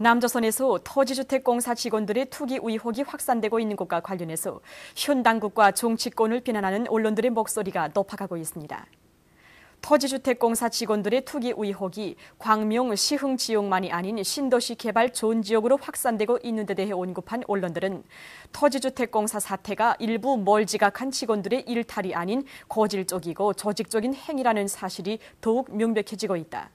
남조선에서 토지주택공사 직원들의 투기 의혹이 확산되고 있는 것과 관련해서 현 당국과 정치권을 비난하는 언론들의 목소리가 높아가고 있습니다. 토지주택공사 직원들의 투기 의혹이 광명 시흥 지역만이 아닌 신도시 개발 전 지역으로 확산되고 있는 데 대해 언급한 언론들은 토지주택공사 사태가 일부 멀지각한 직원들의 일탈이 아닌 거질적이고 조직적인 행위라는 사실이 더욱 명백해지고 있다.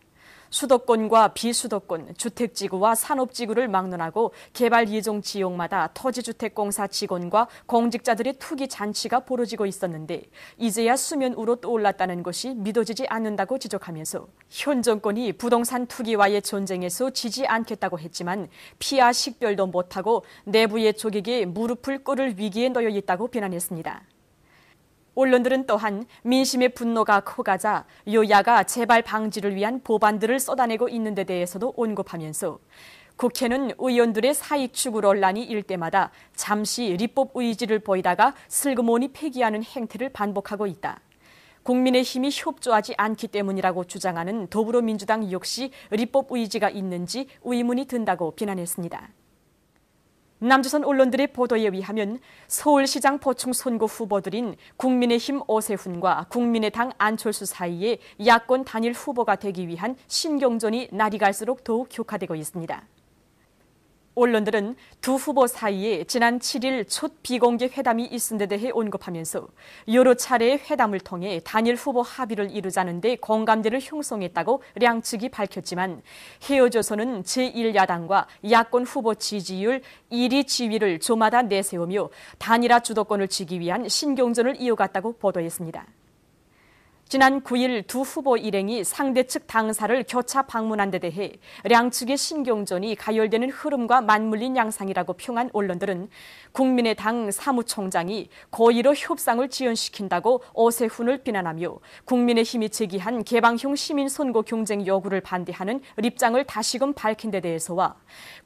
수도권과 비수도권, 주택지구와 산업지구를 막론하고 개발 예정 지역마다 터지주택공사 직원과 공직자들의 투기 잔치가 벌어지고 있었는데 이제야 수면 위로 떠올랐다는 것이 믿어지지 않는다고 지적하면서 현 정권이 부동산 투기와의 전쟁에서 지지 않겠다고 했지만 피아 식별도 못하고 내부의 조객이 무릎을 꿇을 위기에 놓여 있다고 비난했습니다. 언론들은 또한 민심의 분노가 커가자 여야가 재발 방지를 위한 보반들을 쏟아내고 있는 데 대해서도 언급하면서 국회는 의원들의 사익 추구 논란이 일 때마다 잠시 입법 의지를 보이다가 슬그머니 폐기하는 행태를 반복하고 있다. 국민의힘이 협조하지 않기 때문이라고 주장하는 더불어민주당 역시 입법 의지가 있는지 의문이 든다고 비난했습니다. 남조선 언론들의 보도에 의하면 서울시장 보충 선거 후보들인 국민의힘 오세훈과 국민의당 안철수 사이에 야권 단일 후보가 되기 위한 신경전이 날이 갈수록 더욱 격화되고 있습니다. 언론들은 두 후보 사이에 지난 7일 첫 비공개 회담이 있은 데 대해 언급하면서 여러 차례의 회담을 통해 단일 후보 합의를 이루자는 데 공감대를 형성했다고 량 측이 밝혔지만 헤어져서는 제1야당과 야권 후보 지지율 1위 지위를 조마다 내세우며 단일화 주도권을 쥐기 위한 신경전을 이어갔다고 보도했습니다. 지난 9일 두 후보 일행이 상대 측 당사를 교차 방문한 데 대해 량 측의 신경전이 가열되는 흐름과 맞물린 양상이라고 평한 언론들은 국민의당 사무총장이 고의로 협상을 지연시킨다고 어세훈을 비난하며 국민의힘이 제기한 개방형 시민선거 경쟁 요구를 반대하는 입장을 다시금 밝힌 데 대해서와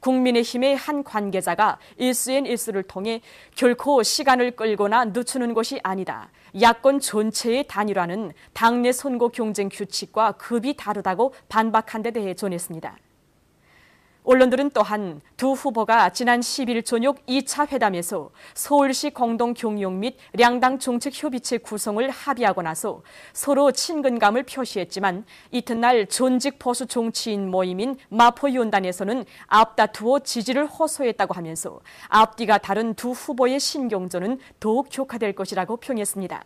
국민의힘의 한 관계자가 일스앤일스를 통해 결코 시간을 끌거나 늦추는 것이 아니다. 야권 전체의 단일화는 당내 선거 경쟁 규칙과 급이 다르다고 반박한 데 대해 전했습니다. 언론들은 또한 두 후보가 지난 10일 저녁 2차 회담에서 서울시 공동 경영 및 양당 정책 협의체 구성을 합의하고 나서 서로 친근감을 표시했지만 이튿날 전직 보수 정치인 모임인 마포연단에서는 앞다투어 지지를 호소했다고 하면서 앞뒤가 다른 두 후보의 신경전은 더욱 격화될 것이라고 평했습니다.